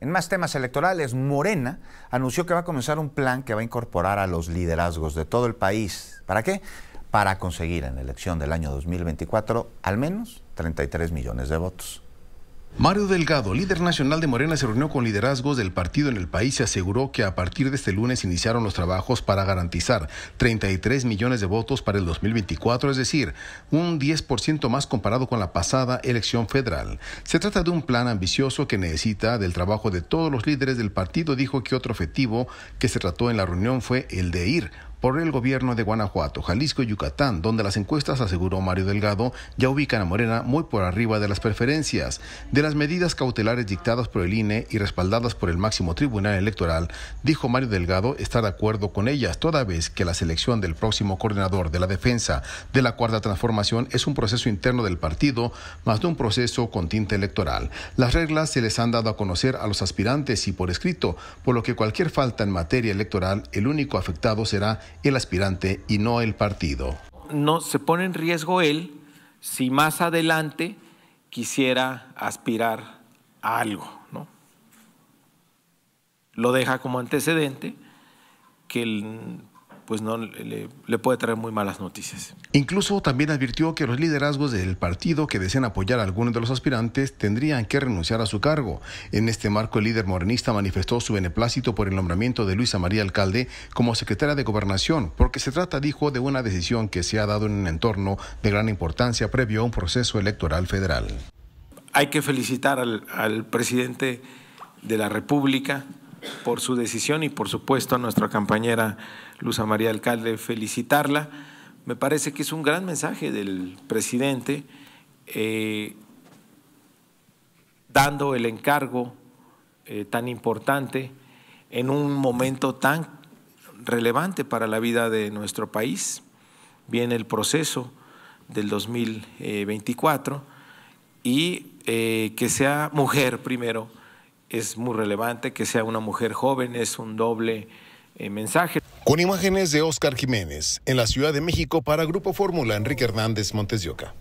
En más temas electorales, Morena anunció que va a comenzar un plan que va a incorporar a los liderazgos de todo el país. ¿Para qué? Para conseguir en la elección del año 2024 al menos 33 millones de votos. Mario Delgado, líder nacional de Morena, se reunió con liderazgos del partido en el país y aseguró que a partir de este lunes iniciaron los trabajos para garantizar 33 millones de votos para el 2024, es decir, un 10% más comparado con la pasada elección federal. Se trata de un plan ambicioso que necesita del trabajo de todos los líderes del partido. Dijo que otro objetivo que se trató en la reunión fue el de ir por el gobierno de Guanajuato, Jalisco y Yucatán, donde las encuestas, aseguró Mario Delgado, ya ubican a Morena muy por arriba de las preferencias. De las medidas cautelares dictadas por el INE y respaldadas por el máximo tribunal electoral, dijo Mario Delgado está de acuerdo con ellas, toda vez que la selección del próximo coordinador de la defensa de la Cuarta Transformación es un proceso interno del partido, más de un proceso con tinta electoral. Las reglas se les han dado a conocer a los aspirantes y por escrito, por lo que cualquier falta en materia electoral, el único afectado será el aspirante y no el partido. No se pone en riesgo él si más adelante quisiera aspirar a algo, ¿no? Lo deja como antecedente que el pues no le, puede traer muy malas noticias. Incluso también advirtió que los liderazgos del partido que desean apoyar a algunos de los aspirantes tendrían que renunciar a su cargo. En este marco, el líder morenista manifestó su beneplácito por el nombramiento de Luisa María Alcalde como secretaria de Gobernación, porque se trata, dijo, de una decisión que se ha dado en un entorno de gran importancia previo a un proceso electoral federal. Hay que felicitar al presidente de la República por su decisión y por supuesto a nuestra compañera Luza María Alcalde felicitarla. Me parece que es un gran mensaje del presidente eh, dando el encargo eh, tan importante en un momento tan relevante para la vida de nuestro país. Viene el proceso del 2024 y eh, que sea mujer primero es muy relevante que sea una mujer joven, es un doble eh, mensaje. Con imágenes de Oscar Jiménez, en la Ciudad de México para Grupo Fórmula, Enrique Hernández Montesioca.